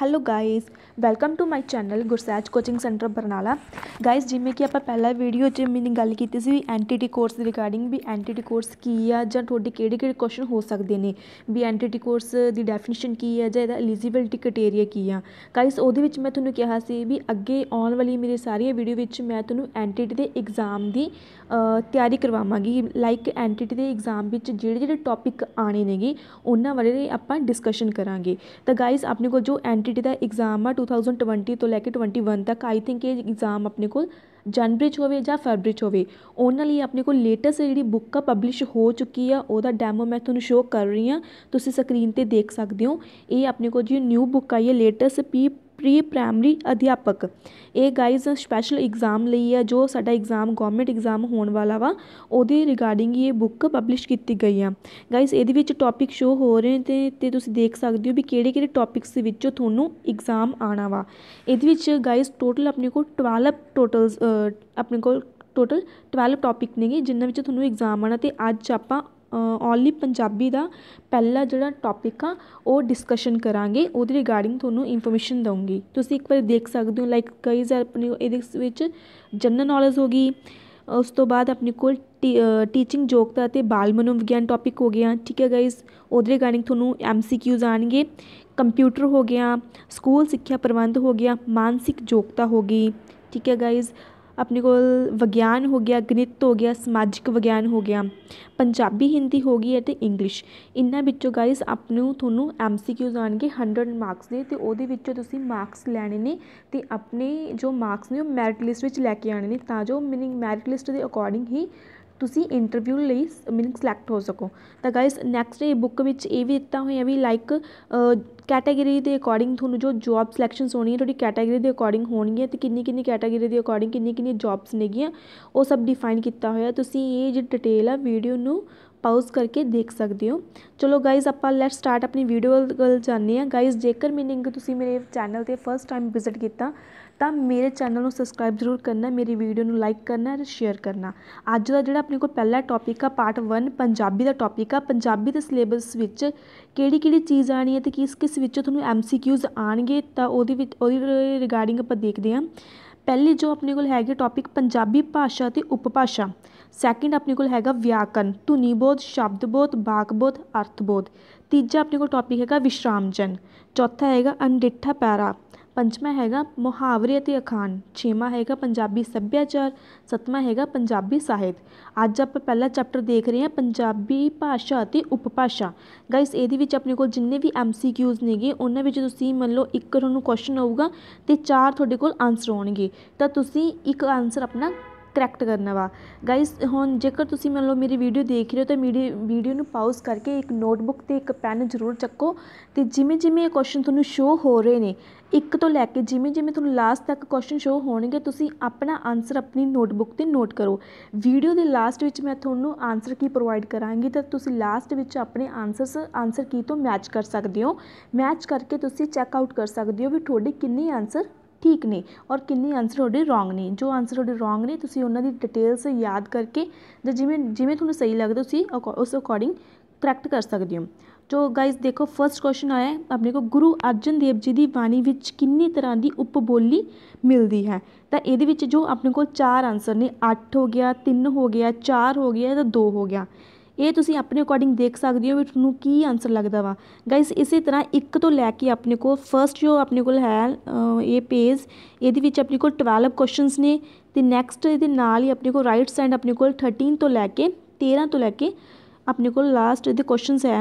hello guys welcome to my channel Gursaj coaching centre Barnala guys ਜਿਵੇਂ ਕਿ ਆਪਾਂ ਪਹਿਲਾ ਵੀਡੀਓ 'ਚ ਮੈਨੇ ਗੱਲ ਕੀਤੀ ਸੀ ਵੀ ਐਂਟੀਟੀ ਕੋਰਸ ਦੇ ਰਿਗਾਰਡਿੰਗ ਵੀ ਐਂਟੀਟੀ ਕੋਰਸ ਕੀ ਆ ਜਾਂ ਤੁਹਾਡੇ ਕਿਹੜੇ ਕਿਹੜੇ ਕੁਐਸਚਨ ਹੋ ਸਕਦੇ ਨੇ ਵੀ ਐਂਟੀਟੀ ਕੋਰਸ ਦੀ ਡੈਫੀਨੇਸ਼ਨ ਕੀ ਆ ਜਾਂ ਇਹਦਾ ਐਲੀਜੀਬਿਲਟੀ ਕ੍ਰਾਈਟੇਰੀਆ ਕੀ ਆ ਗਾਇਸ ਉਹਦੇ ਵਿੱਚ ਮੈਂ ਤੁਹਾਨੂੰ ਕਿਹਾ ਸੀ ਵੀ ਅੱਗੇ ਆਉਣ ਵਾਲੀ ਮੇਰੇ ਸਾਰੀਆਂ ਵੀਡੀਓ ਵਿੱਚ ਮੈਂ ਤੁਹਾਨੂੰ ਐਂਟੀਟੀ ਦੇ ਐਗਜ਼ਾਮ ਦੀ ਤਿਆਰੀ ਕਰਵਾਵਾਂਗੀ ਲਾਈਕ ਐਂਟੀਟੀ ਦੇ ਐਗਜ਼ਾਮ ਵਿੱਚ ਜਿਹੜੇ ਜਿਹੜੇ ਟੌਪਿਕ ਆਣੇ ਨੇਗੇ ਉਹਨਾਂ ਬਾਰੇ ਆਪਾਂ ਡਿਸਕਸ਼ਨ ਕਰਾਂਗੇ ਤਾਂ ਗਾਇਸ ਆਪਣੇ ਕੋਲ ਜੋ ਐਨਟੀਟੀ ਦਾ ਐਗਜ਼ਾਮ ਆ 2020 ਤੋਂ ਲੈ ਕੇ 21 ਤੱਕ ਆਈ ਥਿੰਕ ਇਹ ਐਗਜ਼ਾਮ ਆਪਣੇ ਕੋਲ ਜਨਵਰੀ 'ਚ ਹੋਵੇ ਜਾਂ ਫੈਬਰੀ 'ਚ ਹੋਵੇ ਉਹਨਾਂ ਲਈ ਆਪਣੇ ਕੋਲ ਲੇਟੈਸਟ ਜਿਹੜੀ ਬੁੱਕ ਆ ਪਬਲਿਸ਼ ਹੋ ਚੁੱਕੀ ਆ ਉਹਦਾ ਡੈਮੋ ਮੈਂ ਤੁਹਾਨੂੰ ਸ਼ੋਅ ਕਰ ਰਹੀ ਆ ਤੁਸੀਂ ਸਕਰੀਨ ਤੇ ਦੇਖ ਸਕਦੇ ਹੋ ਇਹ ਆਪਣੇ ਕੋਲ ਜੀ ਨਿਊ ਬੁੱਕ ਆਈ ਹੈ ਲੇਟੈਸਟ ਪੀ ਪ੍ਰੀ ਪ੍ਰਾਇਮਰੀ ਅਧਿਆਪਕ ਇਹ ਗਾਈਜ਼ ਸਪੈਸ਼ਲ ਐਗਜ਼ਾਮ ਲਈ ਹੈ ਜੋ ਸਾਡਾ ਐਗਜ਼ਾਮ ਗਵਰਨਮੈਂਟ ਐਗਜ਼ਾਮ ਹੋਣ ਵਾਲਾ ਵਾ ਉਹਦੇ ਰਿਗਾਰਡਿੰਗ ਇਹ ਬੁੱਕ ਪਬਲਿਸ਼ ਕੀਤੀ ਗਈ ਆ ਗਾਈਜ਼ ਇਹਦੇ ਵਿੱਚ ਟੌਪਿਕ ਸ਼ੋ ਹੋ ਰਹੇ ਤੇ ਤੇ ਤੁਸੀਂ ਦੇਖ ਸਕਦੇ ਹੋ ਵੀ ਕਿਹੜੇ ਕਿਹੜੇ ਟੌਪਿਕਸ ਦੇ ਵਿੱਚੋਂ ਤੁਹਾਨੂੰ ਐਗਜ਼ਾਮ ਆਣਾ ਵਾ ਇਹਦੇ ਵਿੱਚ ਗਾਈਜ਼ ਟੋਟਲ ਆਪਣੇ ਕੋਲ 12 ਟੋਟਲਸ ਆਪਣੇ ਕੋਲ ਟੋਟਲ 12 ਟੌਪਿਕ ਨੇਗੇ ਜਿਨ੍ਹਾਂ ਵਿੱਚ ਤੁਹਾਨੂੰ ਐਗਜ਼ਾਮ ਆਣਾ ਤੇ ਅੱਜ ਆਪਾਂ ਓਨਲੀ ਪੰਜਾਬੀ ਦਾ ਪਹਿਲਾ ਜਿਹੜਾ ਟੌਪਿਕ ਆ ਉਹ ਡਿਸਕਸ਼ਨ ਕਰਾਂਗੇ ਉਹਦੇ ਰਿਗਾਰਡਿੰਗ ਤੁਹਾਨੂੰ ਇਨਫੋਰਮੇਸ਼ਨ ਦਊਂਗੀ ਤੁਸੀਂ ਇੱਕ ਵਾਰ ਦੇਖ ਸਕਦੇ ਹੋ ਲਾਈਕ ਕਈ ਜ਼ਰ ਆਪਣੀ ਇਹਦੇ ਵਿੱਚ ਜਨਰਲ ਨੌਲੇਜ ਹੋ ਗਈ ਉਸ ਤੋਂ ਬਾਅਦ ਆਪਣੇ ਕੋਲ ਟੀਚਿੰਗ ਦਾ ਤੇ ਬਾਲ ਮਨੋਵਿਗਿਆਨ ਟੌਪਿਕ ਹੋ ਗਿਆ ਠੀਕ ਹੈ ਗਾਇਸ ਉਹਦੇ ਰਿਗਾਰਡਿੰਗ ਤੁਹਾਨੂੰ ਐਮਸੀਕਿਊਜ਼ ਆਣਗੇ ਕੰਪਿਊਟਰ ਹੋ ਗਿਆ ਸਕੂਲ ਸਿੱਖਿਆ ਪ੍ਰਬੰਧ ਹੋ ਗਿਆ ਮਾਨਸਿਕ ਜੋਗਤਾ ਹੋ ਗਈ ਠੀਕ ਹੈ ਗਾਇਸ ਆਪਣੇ ਕੋਲ ਵਿਗਿਆਨ ਹੋ ਗਿਆ ਗਣਿਤ ਹੋ ਗਿਆ ਸਮਾਜਿਕ ਵਿਗਿਆਨ ਹੋ ਗਿਆ ਪੰਜਾਬੀ ਹਿੰਦੀ ਹੋ ਗਈ ਹੈ ਅਤੇ ਇੰਗਲਿਸ਼ ਇਹਨਾਂ ਵਿੱਚੋਂ ਗਾਇਸ ਆਪਣੂ ਨੂੰ ਤੁਹਾਨੂੰ ਐਮਸੀਕਿਊਜ਼ ਆਣਗੇ 100 ਮਾਰਕਸ ਦੇ ਤੇ ਉਹਦੇ ਵਿੱਚੋਂ ਤੁਸੀਂ ਮਾਰਕਸ ਲੈਣੇ ਨੇ ਤੇ ਆਪਣੇ ਜੋ ਮਾਰਕਸ ਨੇ ਉਹ ਮੈਰਿਟ ਲਿਸਟ ਵਿੱਚ ਲੈ ਕੇ ਆਣੇ ਨੇ ਤਾਂ ਜੋ ਮੀਨਿੰਗ ਮੈਰਿਟ ਲਿਸਟ ਦੇ ਅਕੋਰਡਿੰਗ ਹੀ ਤੁਸੀਂ ਇੰਟਰਵਿਊ ਲਈ ਮੀਨਿੰਗ ਸਿਲੈਕਟ ਹੋ ਸਕੋ ਤਾਂ ਗਾਇਸ ਨੈਕਸਟ ਇਹ ਬੁੱਕ ਵਿੱਚ ਇਹ ਵੀ ਦਿੱਤਾ ਹੋਇਆ ਵੀ ਲਾਈਕ ਕੈਟਾਗਰੀ ਦੇ ਅਕੋਰਡਿੰਗ ਤੁਹਾਨੂੰ ਜੋ ਜੌਬ ਸਿਲੈਕਸ਼ਨਸ ਹੋਣੀ ਹੈ ਤੁਹਾਡੀ ਕੈਟਾਗਰੀ ਦੇ ਅਕੋਰਡਿੰਗ ਹੋਣਗੀਆਂ ਤੇ ਕਿੰਨੀ ਕਿੰਨੀ ਕੈਟਾਗਰੀ ਦੇ ਅਕੋਰਡਿੰਗ ਕਿੰਨੀ ਕਿੰਨੀ ਜੌਬਸ ਨੇਗੀਆਂ ਉਹ ਸਭ ਡਿਫਾਈਨ ਕੀਤਾ ਹੋਇਆ ਤੁਸੀਂ ਇਹ ਜਿਹੜੀ ਡਿਟੇਲ ਆ ਵੀਡੀਓ ਨੂੰ ਪਾਜ਼ ਕਰਕੇ ਦੇਖ ਸਕਦੇ ਹੋ ਚਲੋ ਗਾਇਸ ਆਪਾਂ ਲੈਟਸ ਸਟਾਰਟ ਆਪਣੀ ਵੀਡੀਓ ਗੱਲ ਜਾਂਦੇ ਆ ਗਾਇਸ ਜੇਕਰ ਮੀਨਿੰਗ ਤੁਸੀਂ ਮੇਰੇ ਚੈਨਲ ਤੇ ਫਸਟ ਟਾਈਮ ਵਿਜ਼ਿਟ ਕੀਤਾ ਤਾਂ ਮੇਰੇ ਚੈਨਲ ਨੂੰ ਸਬਸਕ੍ਰਾਈਬ ਜ਼ਰੂਰ ਕਰਨਾ ਮੇਰੀ ਵੀਡੀਓ ਨੂੰ ਲਾਈਕ ਕਰਨਾ ਤੇ ਸ਼ੇਅਰ ਕਰਨਾ ਅੱਜ ਦਾ ਜਿਹੜਾ ਆਪਣੇ ਕੋਲ ਪਹਿਲਾ ਟੌਪਿਕ ਆ ਪਾਰਟ 1 ਪੰਜਾਬੀ ਦਾ ਟੌਪਿਕ ਆ ਪੰਜਾਬੀ ਦੇ ਸਿਲੇਬਸ ਵਿੱਚ ਕਿਹੜੀ ਕਿਹੜੀ ਚੀਜ਼ ਆਣੀ ਹੈ ਤੇ ਕਿਸ ਕਿਸ ਵਿੱਚ ਤੁਹਾਨੂੰ ਐਮਸੀਕਿਊਜ਼ ਆਣਗੇ ਤਾਂ ਉਹਦੇ ਵਿੱਚ ਉਹਦੀ ਰਿਗਾਰਡਿੰਗ ਆਪਾਂ ਦੇਖਦੇ ਹਾਂ ਪਹਿਲੀ ਜੋ ਆਪਣੇ ਕੋਲ ਹੈਗੀ ਟੌਪਿਕ ਪੰਜਾਬੀ ਭਾਸ਼ਾ ਤੇ ਉਪਭਾਸ਼ਾ ਸੈਕਿੰਡ ਆਪਣੇ ਕੋਲ ਹੈਗਾ ਵਿਆਕਰਨ ਧੁਨੀ ਬੋਧ ਸ਼ਬਦ ਬੋਧ ਬਾਕ ਬੋਧ ਅਰਥ ਬੋਧ ਤੀਜਾ ਆਪਣੇ ਕੋਲ ਟੌਪਿਕ ਹੈਗਾ ਵਿਸ਼ਰਾਮ ਜਨ ਚੌਥਾ ਹੈਗਾ ਅਨਡਿੱਠਾ ਪੈਰਾ ਪੰਜਵਾਂ ਹੈਗਾ ਮੁਹਾਵਰੇ ਅਤੇ ਅਖਾਣ ਛੇਵਾਂ ਹੈਗਾ ਪੰਜਾਬੀ ਸੱਭਿਆਚਾਰ ਸੱਤਵਾਂ ਹੈਗਾ ਪੰਜਾਬੀ ਸਾਹਿਤ ਅੱਜ ਆਪਾਂ ਪਹਿਲਾ ਚੈਪਟਰ ਦੇਖ ਰਹੇ ਹਾਂ ਪੰਜਾਬੀ ਭਾਸ਼ਾ ਅਤੇ ਉਪਭਾਸ਼ਾ ਗਾਇਸ ਇਹਦੇ ਵਿੱਚ ਆਪਣੇ ਕੋਲ ਜਿੰਨੇ ਵੀ ਐਮਸੀਕਿਊਜ਼ ਨੇਗੇ ਉਹਨਾਂ ਵਿੱਚ ਤੁਸੀਂ ਮੰਨ ਲਓ ਇੱਕ ਤੁਹਾਨੂੰ ਕੁਐਸਚਨ ਆਊਗਾ ਤੇ ਚਾਰ ਤੁਹਾਡੇ ਕੋਲ ਆਨਸਰ ਆਉਣਗੇ ਤਾਂ ਤੁਸੀਂ ਇੱਕ ਆਨਸਰ ਆਪਣਾ ਕਰੈਕਟ ਕਰਨਾ ਵਾ ਗਾਇਸ ਹੁਣ ਜੇਕਰ ਤੁਸੀਂ ਮੰਨ ਲਓ ਮੇਰੀ ਵੀਡੀਓ ਦੇਖ ਰਹੇ ਹੋ ਤਾਂ ਮੇਰੀ ਵੀਡੀਓ ਨੂੰ ਪਾਜ਼ ਕਰਕੇ ਇੱਕ ਨੋਟਬੁੱਕ ਤੇ ਇੱਕ ਪੈਨ ਜ਼ਰੂਰ ਚੱਕੋ ਤੇ ਜਿਵੇਂ ਜਿਵੇਂ ਇਹ ਕੁਐਸਚਨ ਤੁਹਾਨੂੰ ਸ਼ੋ ਹੋ ਰਹੇ ਨੇ ਇੱਕ ਤੋਂ ਲੈ ਕੇ ਜਿਵੇਂ ਜਿਵੇਂ ਤੁਹਾਨੂੰ ਲਾਸਟ ਤੱਕ ਕੁਐਸਚਨ ਸ਼ੋ ਹੋਣਗੇ ਤੁਸੀਂ ਆਪਣਾ ਆਨਸਰ ਆਪਣੀ ਨੋਟਬੁੱਕ ਤੇ ਨੋਟ ਕਰੋ ਵੀਡੀਓ ਦੇ ਲਾਸਟ ਵਿੱਚ ਮੈਂ ਤੁਹਾਨੂੰ ਆਨਸਰ ਕੀ ਪ੍ਰੋਵਾਈਡ ਕਰਾਂਗੀ ਤਾਂ ਤੁਸੀਂ ਲਾਸਟ ਵਿੱਚ ਆਪਣੇ ਆਨਸਰਸ ਆਨਸਰ ਕੀ ਤੋਂ ਮੈਚ ਕਰ ਸਕਦੇ ਹੋ ਮੈਚ ਕਰਕੇ ਤੁਸੀਂ ਚੈੱਕ ਆਊਟ ਕਰ ਸਕਦੇ ਹੋ ਵੀ ਤੁਹਾਡੇ ਕਿੰਨੇ ਆਨਸਰ ਠੀਕ ਨੇ ਔਰ ਕਿੰਨੇ ਆਨਸਰ ਤੁਹਾਡੇ ਰੋਂਗ ਨੇ ਜੋ ਆਨਸਰ ਤੁਹਾਡੇ ਰੋਂਗ ਨੇ ਤੁਸੀਂ ਉਹਨਾਂ ਦੀ ਡਿਟੇਲਸ ਯਾਦ ਕਰਕੇ ਜਾਂ ਜਿਵੇਂ ਜਿਵੇਂ ਤੁਹਾਨੂੰ ਸਹੀ ਲੱਗਦਾ ਤੁਸੀਂ ਉਸ ਅਕੋਰਡਿੰਗ ਕਰੈਕਟ ਕਰ ਸਕਦੇ ਹੋ ਜੋ ਗਾਇਸ ਦੇਖੋ ਫਰਸਟ ਕੁਐਸਚਨ ਆਇਆ ਹੈ ਆਪਣੇ ਕੋ ਗੁਰੂ ਅਰਜਨ ਦੇਵ ਜੀ ਦੀ ਬਾਣੀ ਵਿੱਚ ਕਿੰਨੀ ਤਰ੍ਹਾਂ ਦੀ ਉਪਬੋਲੀ ਮਿਲਦੀ ਹੈ ਤਾਂ ਇਹਦੇ ਵਿੱਚ ਜੋ ਆਪਣੇ ਕੋਲ ਚਾਰ ਆਨਸਰ ਨੇ 8 ਹੋ ਗਿਆ 3 ਹੋ ਗਿਆ 4 ਹੋ ਗਿਆ ਤਾਂ 2 ਹੋ ਗਿਆ ਇਹ ਤੁਸੀਂ ਆਪਣੇ ਅਕੋਰਡਿੰਗ ਦੇਖ ਸਕਦੇ ਹੋ ਵੀ ਤੁਹਾਨੂੰ ਕੀ ਆਨਸਰ ਲੱਗਦਾ ਵਾ ਗਾਇਸ ਇਸੇ ਤਰ੍ਹਾਂ ਇੱਕ ਤੋਂ ਲੈ ਕੇ ਆਪਣੇ ਕੋਲ ਫਰਸਟ ਜੋ ਆਪਣੇ ਕੋਲ ਹੈ ਇਹ ਪੇਜ ਇਹਦੇ ਵਿੱਚ ਆਪਣੇ ਕੋਲ 12 ਕੁਐਸਚਨਸ ਨੇ ਤੇ ਨੈਕਸਟ ਇਹਦੇ ਨਾਲ ਹੀ ਆਪਣੇ ਕੋਲ ਰਾਈਟ ਸਾਈਡ ਆਪਣੇ ਕੋਲ 13 ਤੋਂ ਲੈ ਕੇ 13 ਤੋਂ ਲੈ ਕੇ ਆਪਣੇ ਕੋਲ ਲਾਸਟ ਇਹਦੇ ਕੁਐਸਚਨਸ ਹੈ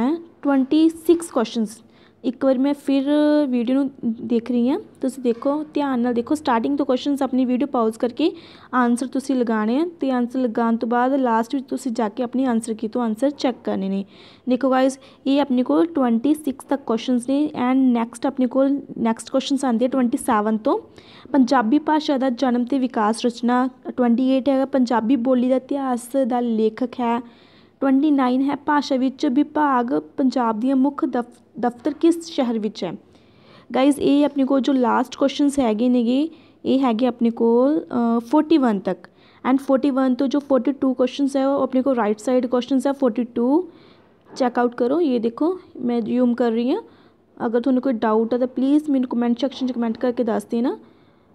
26 ਕੁਐਸਚਨਸ ਇੱਕ ਵਾਰ ਮੈਂ ਫਿਰ ਵੀਡੀਓ ਨੂੰ ਦੇਖ ਰਹੀ ਹਾਂ ਤੁਸੀਂ ਦੇਖੋ ਧਿਆਨ ਨਾਲ ਦੇਖੋ ਸਟਾਰਟਿੰਗ ਤੋਂ ਕੁਐਸਚਨਸ ਆਪਣੀ ਵੀਡੀਓ ਪਾਜ਼ ਕਰਕੇ ਆਨਸਰ ਤੁਸੀਂ ਲਗਾਣੇ ਆ ਤੇ ਆਨਸਰ ਲਗਾਉਣ ਤੋਂ ਬਾਅਦ ਲਾਸਟ ਵਿੱਚ ਤੁਸੀਂ ਜਾ ਕੇ ਆਪਣੀ ਆਨਸਰ ਕੀ ਤੋਂ ਆਨਸਰ ਚੈੱਕ ਕਰਨੇ ਨੇ ਦੇਖੋ ਗਾਇਸ ਇਹ ਆਪਣੇ ਕੋਲ 26 ਤੱਕ ਕੁਐਸਚਨਸ ਨੇ ਐਂਡ ਨੈਕਸਟ ਆਪਣੇ ਕੋਲ ਨੈਕਸਟ ਕੁਐਸਚਨਸ ਆਉਂਦੇ 27 ਤੋਂ ਪੰਜਾਬੀ ਭਾਸ਼ਾ ਦਾ ਜਨਮ ਤੇ ਵਿਕਾਸ ਰਚਨਾ 28 ਹੈਗਾ ਪੰਜਾਬੀ ਬੋਲੀ ਦਾ ਇਤਿਹਾਸ ਦਾ ਲੇਖਕ ਹੈ 29 ਹੈ ਭਾਸ਼ਾ ਵਿੱਚ ਵਿਭਾਗ ਪੰਜਾਬ ਦੀਆਂ ਮੁੱਖ दफ्तर किस शहर विच है गाइज ये अपने को जो लास्ट क्वेश्चन है नेगे ये है अपने को फोर्टी वन तक एंड फोर्टी वन तो जो फोर्टी टू क्वेश्चन है वो अपने को राइट साइड क्वेश्चन है फोर्टी टू चैकआउट करो ये देखो मैं यूम कर रही हूँ अगर थोड़े कोई डाउट है तो प्लीज़ मैंने कमेंट सैक्शन कमेंट करके दस देना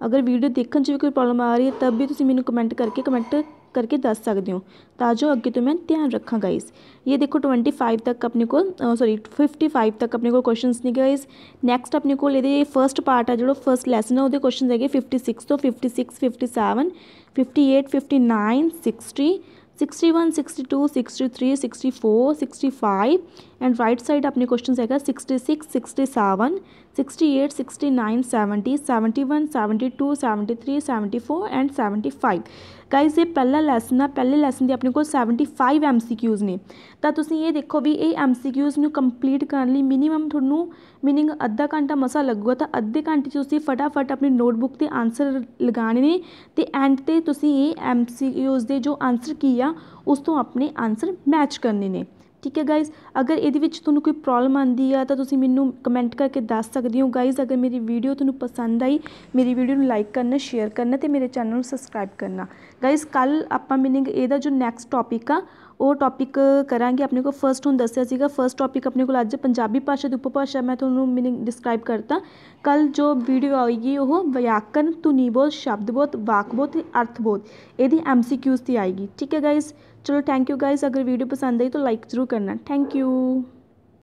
अगर वीडियो देखने भी कोई प्रॉब्लम आ रही है तब भी तुम मैंने कमेंट करके कमेंट करके ਦੱਸ ਸਕਦੇ ਹੋ ਤਾਂ ਜੋ ਅੱਗੇ ਤੋਂ ਮੈਂ ਧਿਆਨ ਰੱਖਾਂ ਗਾਇਸ ਇਹ ਦੇਖੋ 25 ਤੱਕ ਆਪਣੇ ਕੋਲ ਸੌਰੀ 55 ਤੱਕ ਆਪਣੇ ਕੋਲ ਕੁਐਸਚਨਸ ਨੇ ਗਾਇਸ ਨੈਕਸਟ ਆਪਣੇ ਕੋਲ ਇਹਦੇ ਫਰਸਟ ਪਾਰਟ ਆ ਜਿਹੜਾ ਫਰਸਟ ਲੈਸਨ ਆ ਉਹਦੇ ਕੁਐਸਚਨਸ ਹੈਗੇ 56 ਤੋਂ 56 57 58 59 60 61 62 63 64 65 ਐਂਡ ਰਾਈਟ ਸਾਈਡ ਆਪਣੇ ਕੁਐਸਚਨਸ ਹੈਗਾ 66 67 68 69 70 71 72 73 74 ਐਂਡ 75 ਗਾਇਸ ਇਹ ਪਹਿਲਾ ਲੈਸਨ ਆ ਪਹਿਲੇ ਲੈਸਨ ਦੇ ਆਪਣੇ ਕੋਲ 75 ਐਮਸੀਕਿਊਜ਼ ਨੇ ਤਾਂ ਤੁਸੀਂ ਇਹ ਦੇਖੋ ਵੀ ਇਹ ਐਮਸੀਕਿਊਜ਼ ਨੂੰ ਕੰਪਲੀਟ ਕਰਨ ਲਈ ਮਿਨੀਮਮ ਤੁਹਾਨੂੰ ਮੀਨਿੰਗ ਅੱਧਾ ਘੰਟਾ ਮਸਾ ਲੱਗੂਗਾ ਤਾਂ ਅੱਧੇ ਘੰਟੇ 'ਚ ਤੁਸੀਂ ਫਟਾਫਟ ਆਪਣੀ ਨੋਟਬੁੱਕ ਤੇ ਆਨਸਰ ਲਗਾਣੇ ਨੇ ਤੇ ਐਂਡ ਤੇ ਤੁਸੀਂ ਇਹ ਐਮਸੀਕਿਊਜ਼ ਦੇ ਜੋ ਆਨਸਰ ਕੀ ਆ ਉਸ ਤੋਂ ਆਪਣੇ ਆਨਸਰ ਮੈਚ ਕਰਨੇ ਨੇ ਠੀਕ ਹੈ ਗਾਇਜ਼ ਅਗਰ ਇਹਦੇ ਵਿੱਚ ਤੁਹਾਨੂੰ ਕੋਈ ਪ੍ਰੋਬਲਮ ਆਂਦੀ ਆ ਤਾਂ ਤੁਸੀਂ ਮੈਨੂੰ ਕਮੈਂਟ ਕਰਕੇ ਦੱਸ ਸਕਦੇ ਹੋ ਗਾਇਜ਼ ਅਗਰ ਮੇਰੀ ਵੀਡੀਓ ਤੁਹਾਨੂੰ ਪਸੰਦ ਆਈ ਮੇਰੀ ਵੀਡੀਓ ਨੂੰ ਲਾਈਕ ਕਰਨਾ ਸ਼ੇਅਰ ਕਰਨਾ ਤੇ ਮੇਰੇ ਚੈਨਲ ਨੂੰ ਸਬਸਕ੍ਰਾਈਬ ਕਰਨਾ ਗਾਇਜ਼ ਕੱਲ ਆਪਾਂ ਮੀਨਿੰਗ ਇਹਦਾ ਜੋ ਨੈਕਸਟ ਟੌਪਿਕ ਆ ਉਹ ਟੌਪਿਕ ਕਰਾਂਗੇ ਆਪਣੇ ਕੋ ਫਸਟ ਹੁਣ ਦੱਸਿਆ ਸੀਗਾ ਫਸਟ ਟੌਪਿਕ ਆਪਣੇ ਕੋਲ ਅੱਜ ਪੰਜਾਬੀ ਭਾਸ਼ਾ ਦੀ ਉਪਭਾਸ਼ਾ ਮੈਂ ਤੁਹਾਨੂੰ ਮੀਨਿੰਗ ਡਿਸਕ੍ਰਾਈਬ ਕਰਤਾ ਕੱਲ ਜੋ ਵੀਡੀਓ ਆਏਗੀ ਉਹ ਵਿਆਕਰਨ ਤੁਨੀ ਬੋਧ ਸ਼ਬਦ ਬੋਧ ਵਾਕ ਬੋਧ ਅਰਥ ਬੋਧ ਇਹਦੀ ਐਮਸੀਕਿਊਸ ਤੇ ਆਏਗੀ ਠੀਕ ਹੈ ਗਾਇਸ ਚਲੋ ਥੈਂਕ ਯੂ ਗਾਇਸ ਅਗਰ ਵੀਡੀਓ ਪਸੰਦ ਆਈ ਤਾਂ ਲਾਈਕ ਜ਼ਰੂਰ ਕਰਨਾ ਥੈਂਕ ਯੂ